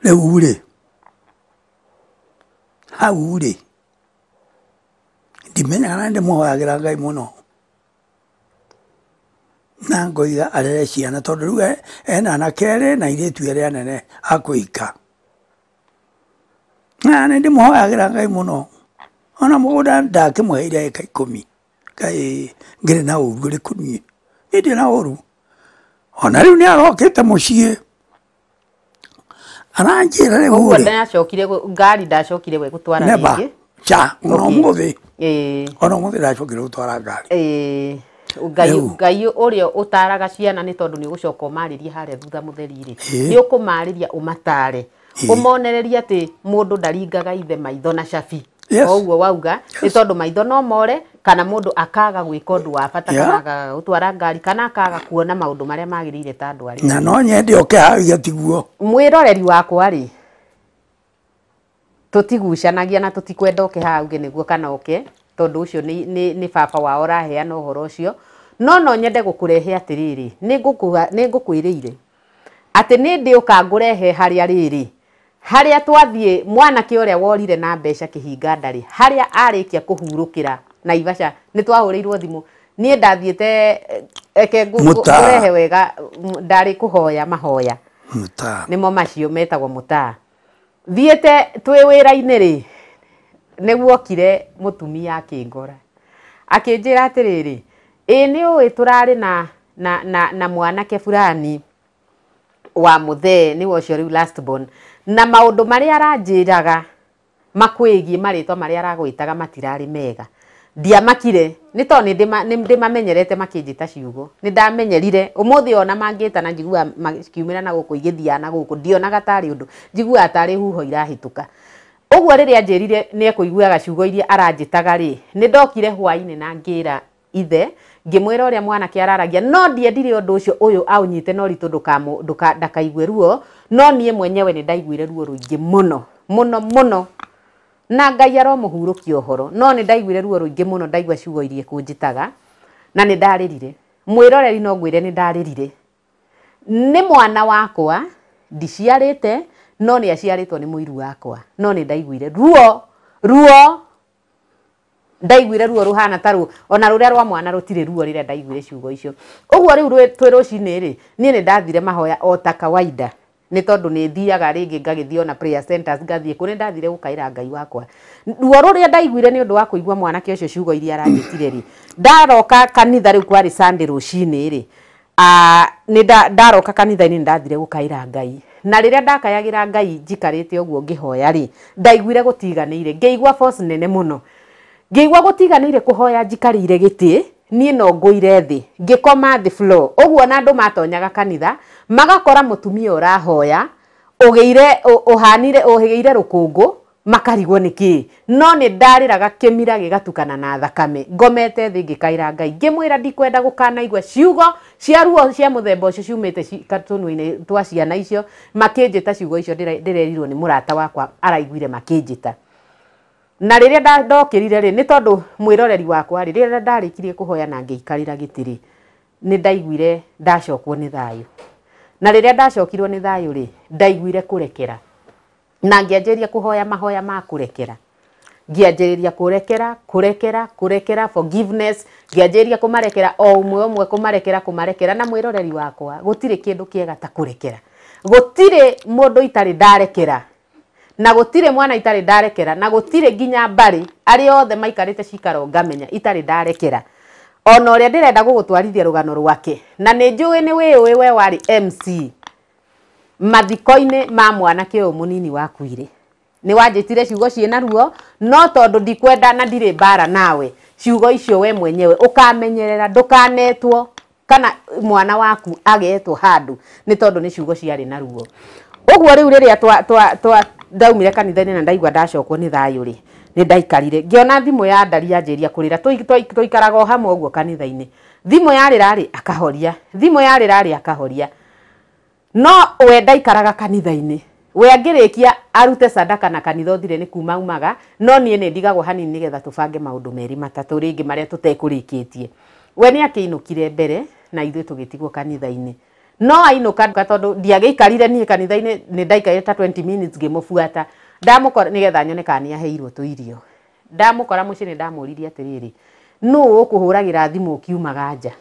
riu ri hau ri ndimenya kana ndimuhoyagira ngai muno na ngoiga arere ciana tondu riu ena anake eri na airĩtu erĩ anene akwĩika na nĩ ndĩmũhoyagira ngai mũno ona mũgũnda ndakĩmũheire ka ikũmi kaĩ ngĩrĩ na ũru ũrĩkũ niĩ ĩndĩ na ũru ona rĩu nĩ arokĩte mũciĩ aranjĩra rĩu ndacokire ngari ndacokire we gũtwara rĩngĩ ca ona ũmũthĩ ona ũmũthĩ ndacokire gũtwara ngari ngai ũrĩa ũtaaraga ciana nĩ tondũ nĩ ũgũcoka ũmarĩrie harĩa thutha mũtheri-rĩ nĩ ũkũmarĩria ũmatare ũmonererie atĩ mũndũ ndaringaga ithe maitho na cabi oguo wauga ni tondu maitho no more kana mundu akaga gwika undu wa bata yeah. kana gutwara ngari kana akaga kuona maundu maria magirire ta andu ari na no nyende oke hau yatiguo mwiroreri wakwa ri tutigucanagia na tutikwenda oke hau ngeniguo kana oke tondu ucio ni, ni, ni baba wao rahea no horo ucio no no nyende gukurehe atiriri ni ngukuga ni ngukwirire ati ni ndi ukangurehe haria riri haria twathie mwanake uria worire na mbeca kihinga ndari haria arikia kuhurukira naivasha ni twahurirwo thimu niä ndathiäte eh, eke rehe wega ndarä kå hoya mahoya nä macio metagwo må taa thiäte twä wä ra rä nä guokire må tumia akä ngora akä njä ra atä rä rä ä nä å ä tå rarä na, na, na, na mwanake burani wa må thee nä wocio rä u na maundu maria aranjiraga makwigie maritwa maria aragwitaga matirari mega ndiamakire nä tondå nä mamenyerete makinjita ciugo ni ndamenyerire å ona mangita na njigua cikiumä na guku igithia na guku kå ndionaga tarä å ndå njiguaga huho irahituka ka å guo ni rä a ciugo iria aranjitaga ri ni ndokire hwainä na ngira ithe ngimwira uria mwana kiararagia no ndiendire undu ucio uyu aunyite no ritu ndukamu ndukadakaigwe ruo no nie mwenyewe ni ndaiguire ruo ruingi muno muno muno na ngai muhuruki horo no ni ndaiguire ruo ruingi muno må ndaigua ciugo irie kunjitaga na ni ndarä rire mwäroreri no ngwä ni nä ni mwana wakwa ndiciarä no ni aciaritwo ni muiru wakwa no ni ndaiguire ruo ruo ndaiguire ruo ruhana taru ona ruria rwa mwana rutire ruo rire rä ndaiguire ciugo icio å guo rä ri nie ni cinä ndathire mahoya o ta kawaida ni tondu ni thiaga ringi ngagithio na prayer centers ngathie kuri ndathire gukaira ngai wakwa ruo rå ndaiguire ni å wa kuigua igua mwanake å cio ciugo iria arangä ri rä ndaroka kanitha rä u kwarä sande ri cinä ni ndaroka kanitha ni ndathire gukaira ngai na riria ndakayagira ngai jikarite te ngihoya ri ndaiguire gutiganire ngeigua force nene muno ngeigua gutiganire kuhoya jikarire giti nie no nguire thi ngikoma the floor thä na ndu matonyaga kanitha magakora mutumia urahoya ugeire uhanire uhigeire rukungu makarigwo niki no ni ndarä raga gigatukana gatukana na thakame ngomete thi ngikaira ngai ngimwira ra ndikwenda gå kanaigua ciugo ciaruo cia må cio twa ciana icio makä ta ciugo icio ndirerirwo rerirwo murata wakwa araiguire makä ta na rä rä a ndokä rire rä roreri wakwa ri rä rä a kirie kå hoya na ngä ikarä ra gä ndaiguire ndacokwo nä thayå na rä rä a ndacokirwo nä thayå rä ndaiguire kå rekera na rä ria kå hoya mahoya ma kå rekera ngĩanjä rä ria kå rekera kå rekera kå rekera ngĩanjä ria kå marekera o å mwe å mwe kå marekera kå marekera na mwä roreri wakwa gå tirä kä ndå kä ega ta kå rekera gå tirä må ndå itarä ndarekera na gutire mwana itari ndarekera na gutire nginya mbari ari othe maikarite cikaro ngamenya itari ndarekera ona å rä a ndä renda gå gå twarithia rå gano rwake na nä njå ä nä å we warä mc mathiko ma mwanake å yå må nini wakuire nä wanjä tire ciugo ciä na ruo no tondå ndikwenda na ndirä mbara nawe ciugo icio we mwenyewe å kamenyerera ndå kanetwo kana mwana waku agetwo handu nä tondå nä ciugo ciarä na ruo å riu rä u rä rä daumire ndaumire kanitha na ndaigua ndacokwo nä thayå rä ni ndaikarire ngiona thimå ya ndari anjäria kurira rä ra twaikaraga o hamwe å guo kanitha-inä thimå yarä rarä akahoria thimå yarä rarä akahoria no we ndaikaraga kanitha-inä we angä arute sadaka na kanitha ũthire ni kuma umaga no niĩ nĩ ndigagwo hanini getha tubange maundu meri matatu ringi marĩa tutekurikitie we ni akĩinũkire mbere na ithuĩ tugitigwo kanitha-inĩ no ainuka tondu ndiagĩikarire niĩ kanitha-inĩ nĩ ndaikarire ta 20 minutes ngĩmũbuata ndamukora nigetha nyone kana ni aheirwo tuirio ndamukora muci ni ndamuririe atiriri nu ukuhuragira thimũ ũkiumaga nja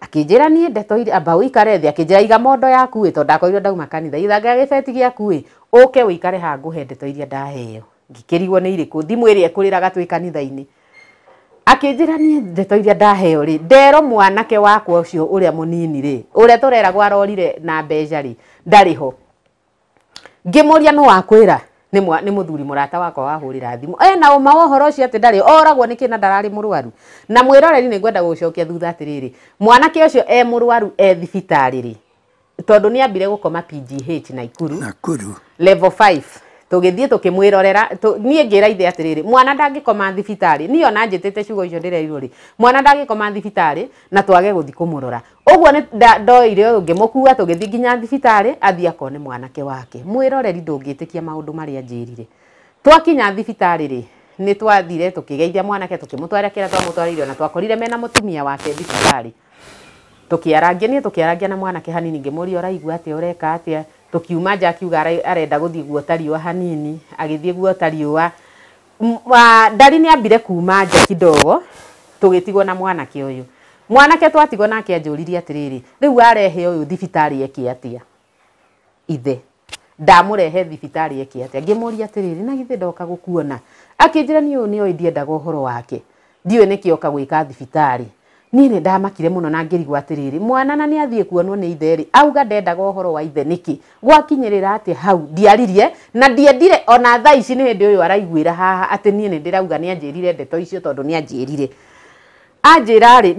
akinjira ni ndeto ndetoire amba ikare thi akinjira iga mondo yaku ĩ tondũ ndakorirwo ndauma kanitha ithanga gĩbeti gĩaku ĩ ũke ũikare ha nguhe ndeto iria ndaheo ngikirigwo ni irĩkũ thimũ ĩrĩa ĩkũrĩraga twĩ kanitha ini akinjira ni ndeto iria ndaheo ri ndero mwanake wakwa ucio ũrĩa mũnini ri ũrĩa tũreragwo arorire na mbeca ri ndarĩ ho ngĩmũria nũ wakwĩra nä mwa må thuri må rata wakwa wahå rä ra thimå e na uma uhoro ucio horo å cio atä ndarä oragwo nä kä na ndararä må na mwä roreri nä ngwenda gå cokia thutha atä rä rä mwanake å cio e må e thibitarä rä tondå nä ambire gå koma pgh Naikuru Naikuru level 5 tugithie tukimwirorera nie ngira ithe atiriri mwana ndangikoma thibitari ni ona njitite ciugo icio ndireirwo ri mwana ndangikoma thibitari na twage guthi kumurora uguo ni ndoire ngimukua tugithi nginya thibitari athi akone mwanake wake mwiroreri ndungitikia maundu maria njirire twakinya thibitari ri nä twathire tå kä geithia mwanake tå kä må twarä ra rä a twamå twarä na twakorire mena må tumia wake thibitarä tå kä arangia na mwanake hanini ngä må ria å raigua tukiuma nja akiuga arenda guthii guota riua hanini agithii guota riua ndari nä ambire kuma nja kidogo tugitigwo na mwanake uyu mwanake twatigwo nake anjuririe atiriri riu arehe uyu thibitari eke atia ithe ndamurehe thibitari eke atia ngimuria atiriri na githe ndoka gukuona akinjira ni uyu ni oĩ ndiendaga ũhoro wake ndiũĩ nĩkĩoka gwika thibitari niä nä ndamakire må no na ngä rigw atä rä rä mwana na nä athiä kuonwo nä ithe rä auga ndendaga å horo wa ithe nä kä gwakinyä rä ra atä hau ndiaririe na ndiendire ona tha ici nä hä ndä å yå araiguä ra haha atä niä nä ndä rauga nä anjä rire ndeto icio tondå nä anjä rire anjä ra rä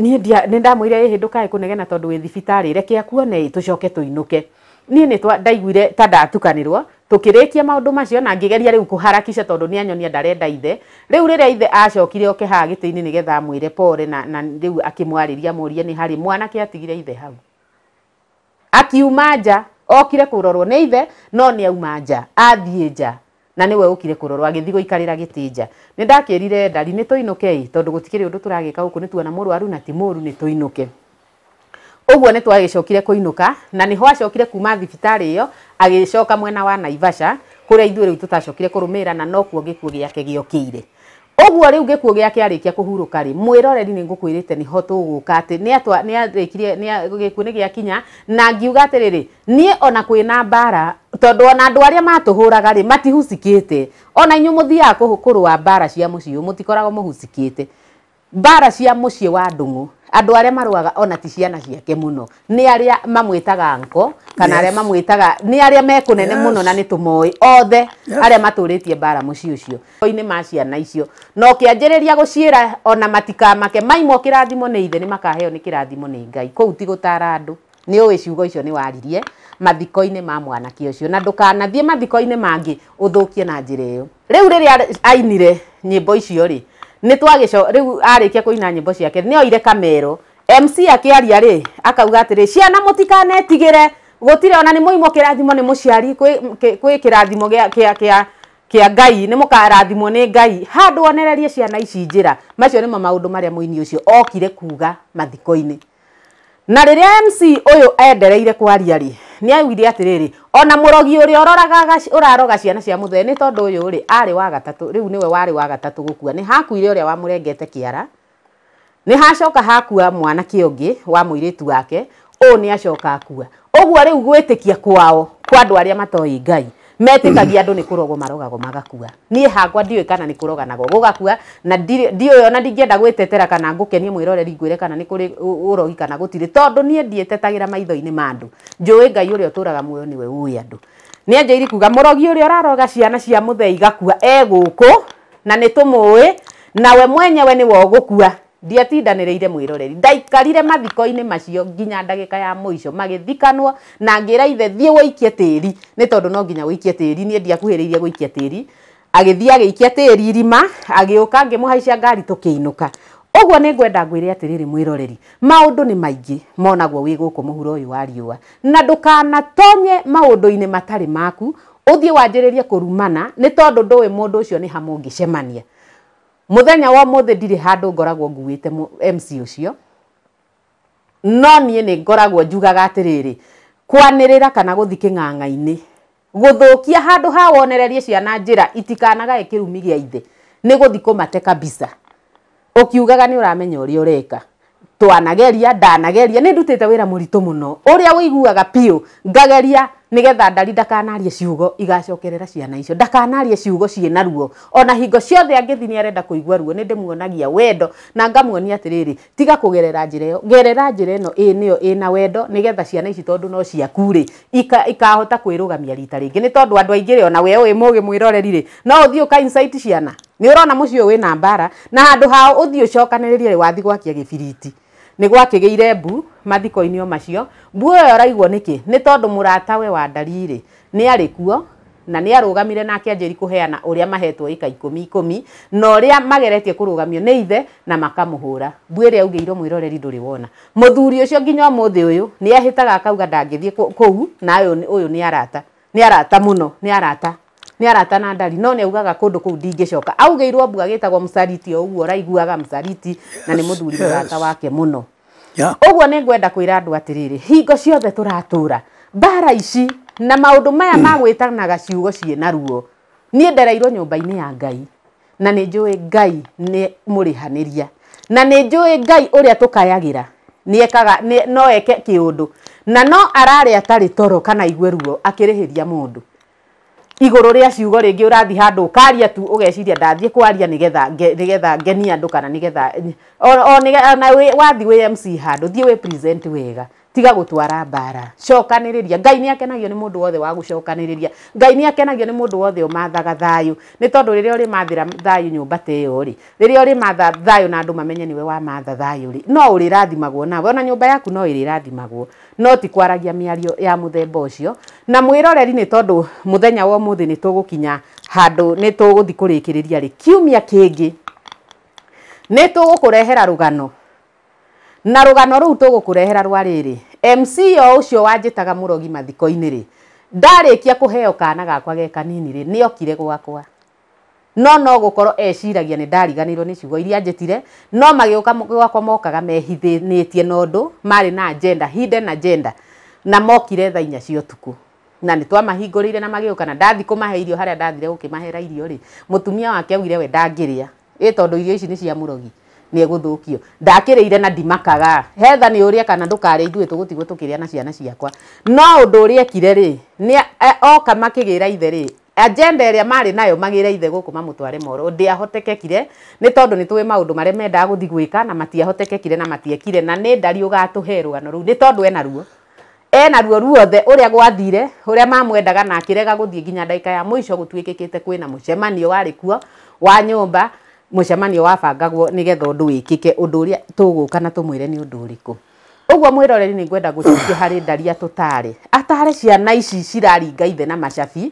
nä ndamwä ire ä hä ndå kaä kå negena tondå wä thibitarä reke akuone tå coke tå inå ke ni ni twa daiguire ta ndatukanirwo tukirekia maundu macio na ngigeria riu kuharakisha tondu ni anyonia ndarenda ithe riu riria ithe acokire oke ha gitini ni getha mwire pore na, na riu akimwariria murie ni hari mwana ke atigire ithe hau akiumaja okire kurorwo ni ithe no ni aumaja nja athie nja na niwe ukire kurorwa agithii guikarira gitinja ni ndakirire ndari ni tuinuke tondu gutikire undu turagika guku ni tuona murwaru na ti ni tuinuke uguo nä twagäcokire kå inå na nä ho acokire kuma thibitarä ä yo agä mwena wa naivasha kå rä a ithuä rä u tå tacokire kå ra na nokuo gä kuo gä ake gä okä ire uguo rä u gä kuo gä ake arä kia kå hurå ka rä mwä roreri nä ngå kwä rä te nä ho gå ka atä nä gä na ngiuga atä rä rä niä ona kwä na mbara tondå ona andå arä a matå hå raga rä matihucikä te ona inyå må thiaga kå rå wa mbara cia må ciå må tikoragwo må hucikä te mbara cia mucii wa ndungu andu arä maruaga ona ti ciana ciake muno ni nä mamwitaga a nko kana arä mamwitaga ni mamwätaga mekunene muno na ni tumoi othe yep. maturitie a matå rä tie mbara må ciä å ma ciana icio no kianjiriria guciira ona matikamake maimwo kä rathimo nä ithe ni makaheo ni kirathimo ni ngai kå u ti gå tara andå nä ciugo icio ni waririe mathiko ini ma mwanake å cio na ndåkanathiä mathiko ini mangi uthukie na njä iyo riu yo ainire nyimbo icio ri nä twagico rä u arä kia kå ina nyä mbo ciake nä oire kamero mc akiaria rä akauga atä rä ciana må tikanetigä re gå ona nä må kirathimo kä rathimo nä må ciari kwä kä rathimo kä a ngai nä må karathimwo nä ngai handå onererie ciana ici njä ra macio nä mo maå ndå marä a må ini å cio okire kuga mathiko-inä na rä rä a mc å yå endereire kwaria rä nä aigire atä rä rä ona må rogi å rä a å raroga ciana cia må ni tondu tondå å yå rä arä wa gatatå rä u nä we warä wa gatatå gå kua nä hakuire å rä a kiara rengete kä ara nä hacoka hakua mwanake å ngä wa må irä tu wake å nä acoka akua å guo rä u gwä tä kia kwao kwa andå arä a matoä ngai metikagia andu nikurogo marogago magakua nie hakwa ndiå kana nä kå roganagwo gakua na ndiå ona ndingäenda gwä tetera kana ngå kenie mwä kana ni kuri urogi kana gå tirä tondå niä ndiä tetagä ra maitho ini ma andu njå ngai å rä a å tå raga muoyo nä we å andå nä anjä iri kuga må rogi å rä a å raroga ciana cia må thei gakua egå kå na nä tå na we nawe mwenyewe nä wogukua kua ndiatindanĩrĩire mwĩroreri ndaikarire mathiko-inĩ macio nginya ndagĩka ya mũico magĩthikanwo na ngĩra ithe thiĩ wĩikie tĩri nĩ tondũ no nginya wĩikie tĩri niĩ ndiakuhĩrĩirie gũikia tĩri agĩthiĩ agĩikia tĩri irima agĩũka ngĩmũhaicia ngari tũkĩinũka ũguo nĩ ngwenda ngwĩre atĩrĩrĩ mwĩroreri maũndũ nĩ maingĩ monagwo wĩ gũkũ mũhuro ũyũ wa riũa na ndũkanatonye maũndũ-inĩ matarĩ maku ũthiĩ wanjĩrĩrie kũrumana nĩ tondũ ndũĩ mũndũ ũcio nĩ hamũngĩcemania muthenya wa muthe ndirä handå ngoragwo te mc å cio no niä nä ngoragwo njugaga atä rä rä kwanä rä ra kana gå thi kä ng'angainä gå thå kia handå ha wonererie ciana njä ra itikanaga kä rumi gä a ithe nä gå thi kå mate kabisa å kiugaga nä å ramenya å rä a å reka twanageria ndanageria nä ndutä te wä ra må ritå må no å rä a wå iguaga piå ngageria nigetha ndari ndakanaria ciugo igacokerera ciana icio ndakanaria ciugo ciĩ na ruo ona hingo ciothe angithi ni arenda kuigua ruo ni ndimuonagia wendo na ngamuonia atiriri tiga kugerera njĩra ĩyo gerera njĩra ĩno ĩ nĩyo ĩ na wendo nigetha ciana ici tondu no ciaku ri ikahota kwirugamia rita ringi ni tondu andu aingĩ rĩ ona we ũĩ mugi mwiroreri ri no ũthiĩ ũka insight ciana ni urona mũciĩ ũyũ wĩna mbara na handũ hao ũthiĩ ri wathi gwakia gĩbiriti nä gwakigä mbu mathiko-inä macio mbu ä yo raigwo nä kä nä tondå må wa dalire nä arä kuo na nä arå na akä anjä kå heana å rä a mahetwo ika ikå ikå na å rä a mageretie kå rå gamio nä ithe na makamå hå ra mbu ä rä a augä irwo mwä roreri ndå rä wona må thuri å cio nginya å må thä å yå nä taga akauga ndangä thiä kå u na å yå arata ni arata må no nä arata nä arata na ndari no nä augaga kå ndå kå u ndingä coka augä irwo mbu agä tagwo mcariti o guo raiguaga mcariti na nä må thuri må rata wake må no å guo nä ngwenda kwä ra andå atä rä rä hingo ciothe tå ratå ra mbara ici na maå ndå maya magwä hmm. tanaga ciugo ciä na ruo niä ndereirwo nyå mba-inä ya ngai na nä njå ä ngai nä må rä hanä ria na nä njå ä ngai å rä a tå kayagä ra no eke kä å ndå na no ararä atarä toro kana igwe ruo akä rä hä ria må ndå igå rä a ciugo rä ngä å rathiä å karia tu å geciria ndathiä kwaria nigetha getha ngeni ngenia andå kana nigetha o na wathi we mc handu thiä we present wega tiga gutwara bara mbara ngai ni akenagio ni må wothe wa gå ngai nä akenagio ni må ndå wothe umathaga thayu thayå nä tondå rä rä a å rä thayå ta ä yo rä rä uri a rä matha thayå na andå mamenye nä we matha thayå rä no å rä rathimagwo nawe ona nyå mba yaku no ä rä rathimagwo no ti kwaragia miario ya muthemba ucio na mwiroreri ni tondu muthenya wa muthi ni tugukinya handu ni tuguthi kurikiriria ri kiumia kingi ni tugukurehera rugano na rugano ru tugukurehera rwa MC yo ucio wanjitaga murogi mathiko-ini ri ndarikia kuheo kana gakwa ge kanini ri niokire okire gwakwa no no gukoro eciragia ni ndariganä ni ciugo iria njätire no magiuka gwakwa mokaga mehithä tie na å ndå na agenda hide na agenda na mokire tha inya cio tuku na ni twa mahingurire na magiuka na ndathi kå mahe irio haria a ndathire gå irio ri mutumia wake augire we ndangä rä tondu irio ici ni cia murogi ni nä egå na dimakaga hetha ni å kana ndå karä ithuä tå na ciana ciakwa no undu ndå å ri ni oka makigira ithe ri agenda ĩrĩa marĩ nayo magĩre ithe gũkũ mamũtware moro ndĩahotekekire nĩ tondũ nĩ tũĩ maũndũ marĩa mendaga gũthiĩ gwĩka na matiahotekekire na matiekire na nĩ ndari ũgatũhe rũgano rũu nĩ tondũ ena ruo ena ruo ruothe ũrĩa gwathire ũrĩa mamwendaga na akĩrega gũthiĩ nginya ndagĩka ya mũico gũtuĩkĩkĩte kwĩna mũcemanio warĩ kuo wa nyũmba mũcemanio wabangagwo nĩgetha ũndũ wĩkĩke ũndũ ũrĩa tũgũka na tũmwĩre nĩ ũndũ ũrĩkũ ũguo mwĩroreri nĩ ngwenda gũcokia harĩ ndari atũtare atare ciana ici ciraringa ithe na macabi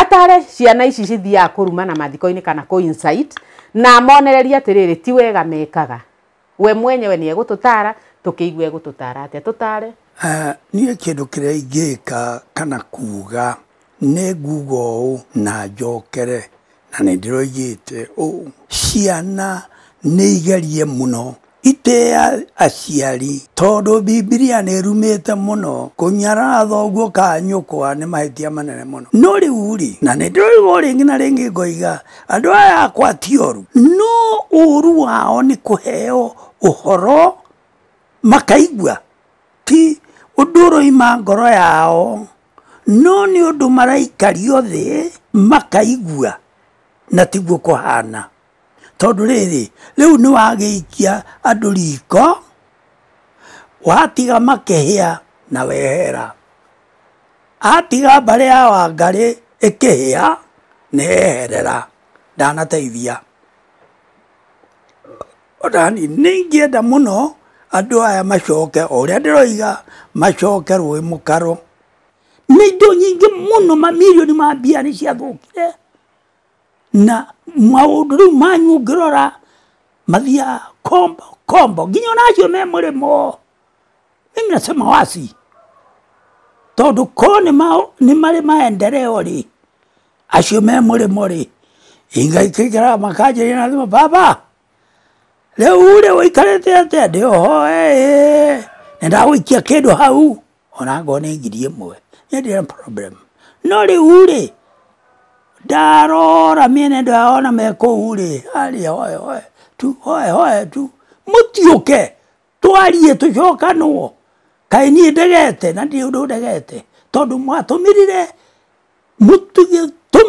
atare ciana ici cithiaga na mathiko-inä kana kå insight na monereria rä ti wega mekaga we mwenyewe nä egå tå tara tå kä igua egå tå tara atä a tå tare ah, niä kä ndå kä rä a ingä ka kana kuga nä nguga å na njokere na nä ndä roigä te å ciana nä igerie må no itea aciari tondu bibilia ni rumite muno kunyaratha uguo ka nyukwa ni mahitia manene muno no riuri na ni ndiroigwo ringi na ringi ngoiga andu aya akwa tioru no uru wao ni kuheo uhoro makaigua ti undu uroima ngoro yao no ni undu maraikario thi makaigua na tiguo kuhana rä riri riu ni wageikia andå riko watiga makehia na wehera atiga mbarä ya wangari ikihia neherera ndanateithia ndani ningienda muno andå aya macoke o uria roiga macoke rwi mukaro nä indo nyingä må no mamirioni ma mbia nä ciathåkire na maundu riu manyu ngirora mathia kombo kombo ginyo onacio me murimo mimi nasema wasi tondu ko ni mari maendeleo ri acio me murimo ri ingaikaikaraga makaje na thima baba te ri wikarite atia ndi oho wo ikia kedo hau onangwo ni ngiri imwe nindire problem no ri ri ndarora miene ndo yaona rä rĩ aria hoe hoe tu hoe hoe tu mũtiũke twarie tũcokanwo kaĩ niĩ ndegete na ndirĩ ũndũ ndegete tondũ mwatũmĩrire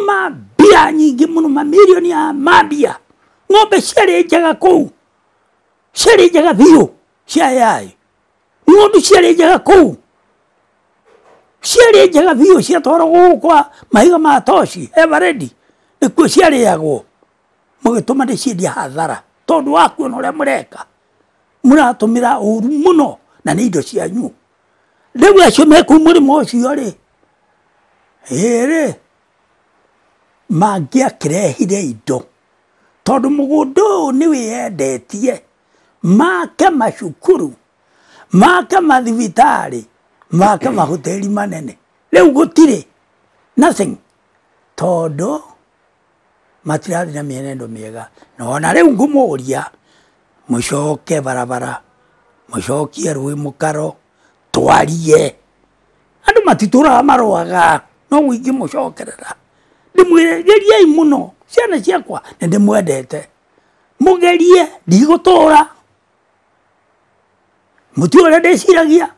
ma mbia nyingĩ mũno mamirioni ya mambia ng'ombe ciarä njega u ciarä njega biũ cia yai ng'ondu ciarä njega u ciarĩ njega biũ ciatwaragwo gũkũ kwa mahiga ma toci everedi nĩkuo ciarĩagwo mũgĩtũma ciendia hathara tondũ wa kuona ũrĩa mũreka mũratũmĩra ũru mũno na nĩ indo cianyu rĩu acio mekuu mũrĩmo ũcio rĩ ĩrĩ mangĩakĩrehire indo tondũ mũgũnda ũyũ nĩ wĩyendetie make macukuru make mathibitarĩ maka mahoteri manene rä riu gutire nothing tondå matirarä na mä enendo mä ega na rä u ngå må ria må coke barabara må cokie rwä må karo twarie andå matitå raga marwaga no må ingä må cokerera ndä mwä rä må no ciana ciakwa nä ndä mwendete må gerie ndigå tå ra må ti å rä a ndä ciragia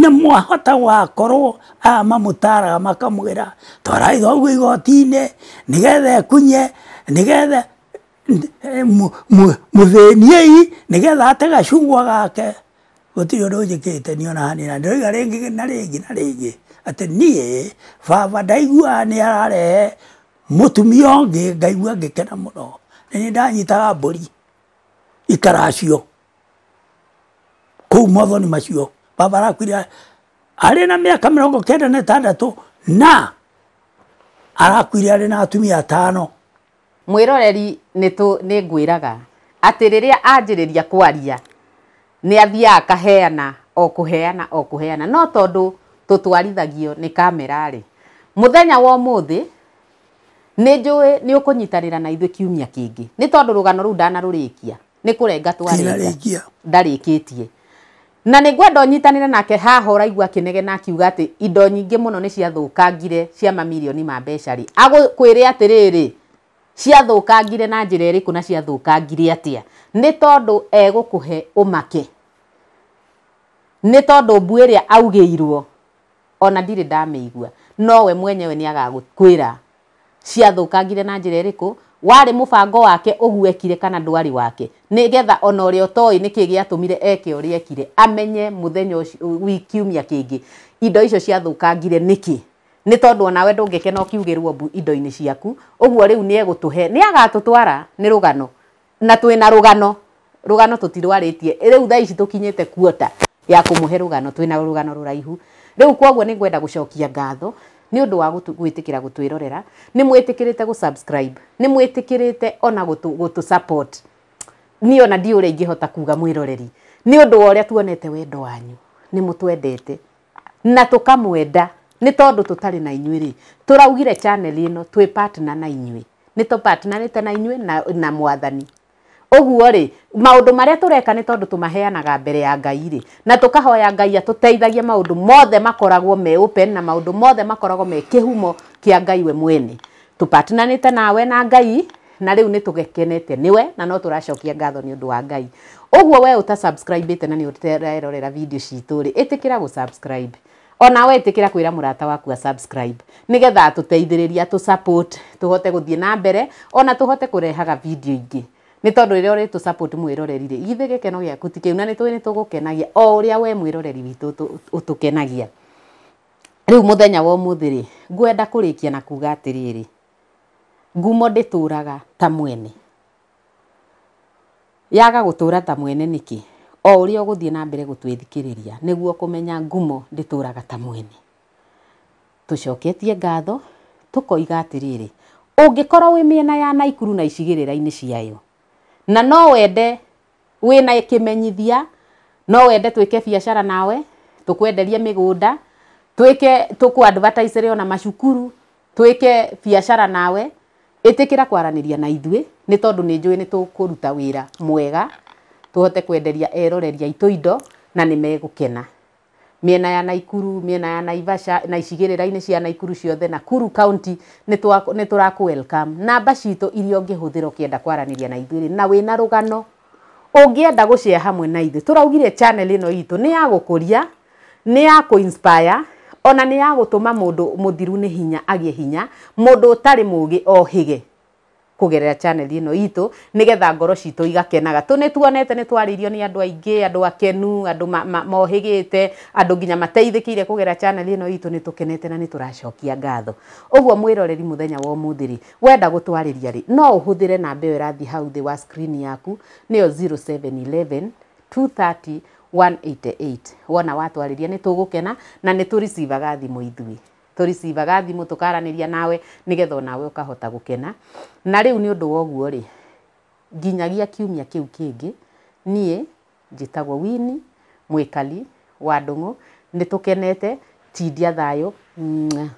na mwahota gwakorwo aya mamutaraga makamwira twarai thauga igoti-inĩ nigetha ekunye nigetha eh, muthĩniei nigetha ate gacungwa gake gũtirĩ ũndũ njĩkĩte niona hanina ndĩroiga rĩngĩ na rĩngĩ na rĩngĩ atĩ niĩ baba ndaigua nĩ ararehe mũtumia ũngĩ ngaigua ngĩkena mũno nĩ niĩ ndanyitaga mbũri ikaracio kũu mothoni macio baba arakwire ari na miaka mĩrongo kenda na ĩtandatũ na arakwire arĩ na atumia atano mwĩroreri nĩ ngwĩraga atĩ rĩrĩa anjiriria kwaria ni athia kaheana o kũheana o kũheana no tondu tutwarithagio ni kamera ri muthenya wa muthi ni njũĩ ni ũkũnyitanĩra na ithwe kiumia ni tondu rugano ru ndana rurikia ni kurenga twarĩkia ndarikitie na nä ngwenda nyitanä nake haho raigua akä na akiuga atä indo nyingä må no nä kangire cia mamirioni ma mbecarä agwä rä atä rä rä kangire na njä ra ä rä kå na kangire atä a nä tondå egå kå he å make nä tondå mbu ä rä a augä irwo ona ndirä ndamä igua nowe mwenyewe nä agakwä ra ciathå kangire na njä ra ä rä kå må bango wake guekire kana ndwarä wake nĩgetha ona ũrĩa ũtoĩ nĩkĩ gĩatũmire eke ũrĩa ekire amenye mũthenya ũcio kiumia kĩngĩ indo icio ciathũkangire nĩkĩ nĩ tondũ onawe ndũngĩkena ũkiugĩrwo mbu indo-inĩ ciaku ũguo rĩu nĩ egũtũhe nĩ agatũtwara nĩ rũgano na twĩna rũgano rũgano tũtirwarĩtie rĩu thaa ici tũkinyĩte kuota ya rå gano twĩna rũgano rũraihu rĩu kwoguo nĩ ngwenda cokia ngatho nä å ndå wa gwä tä kä ra gå twä rorera nä mwä tä kä rä te gå nä mwä tä kä rä te ona gå tå niä ona ndi å rä a ingä hota kuga mwä roreri nä å ndå wa å rä a tuonete wendo wanyu nä må twendete na tå kamwenda nä tondå tå tarä na inyuä rä tå raugire ä no twä na inyuä nä tå nä te na inyuä na mwathani Uguo rĩ maundu maria tureka ni tondu tumaheanaga mbere ya Ngai rĩ na tukahoya Ngai atũteithagie maundu mothe makoragwo me open na maundu mothe makoragwo me kihumo kia Ngai we mwene tupatnanite nawe na Ngai na riu nitugekenete niwe na no turacokia ngatho ni undu wa Ngai uguo we uta subscribe te na ni utererorera video citu rĩ itikira gu subscribe we tikira kwira murata waku a subscribe nigetha tuteithiriria tu support tuhote guthie na mbere ona tuhote kurehaga video ingi nä tondå rä rä a å rä tå mwäroreri rä keno gä aku ti kä u na nä nä tå gå kenagia o å rä a we mwäroreri witå utukenagia tå kenagia rä u må thenya wa må thä rä ngwenda kå rä kia na kuga atä rä rä ngumo ndä tå raga ta mwene yaga gå ra ta mwene niki o å rä na mbere gutwithikiriria niguo kumenya ngumo ndä ta mwene tå ngatho tå koiga atä rä rä å ngä korwo wä mä ena ya naikuru na icigä rä ciayo na no wende wina kimenyithia no wende twike biacara nawe tukwenderia migunda twike tuku advertise ona macukuru twike biacara nawe itikira kwaraniria na ithwe ni tondu ni njwi ni tukuruta wira mwega tuhote kwenderia eroreria itũ indo na nĩ megũkena miena ya naikuru miena ya naivasha na icigĩrĩra-inĩ cia naikuru ciothe na kuru county nĩ ku welcome namba citũ iria ũngĩhũthĩra kienda kwaraniria na ithuĩ na wĩna rugano ungienda gucia hamwe na ithuĩ turaugire channel ino itũ ni ya gũkũria nĩ ya inspire ona ni ya gũtũma mũndũ mũthiru nĩ hinya agie hinya mũndũ ũtarĩ mũgĩ ohĩge kugerera channel ino ito nigetha ngoro cito igakenaga tu ni nitwaririo ni andu aingi andu akenu andu mohigite andu nginya mateithikire kugerera channel ino ito ni tukenete na ni nituracokia ngatho uguo mwiroreri muthenya wo muthiri wenda gutwariria ri no uhuthire na iyo irathi hau the wa screen yaku niyo 0711 230 188 wona watwariria nä tå gå na ni tå ricivaga thimå ithuĩ tå karanä ria nawe å nawe ukahota gukena na riu ni undu woguo ri nginyagia kiumia kiu kingi nie tagwo wini mwikali wa tå kenete tindia thayo mm.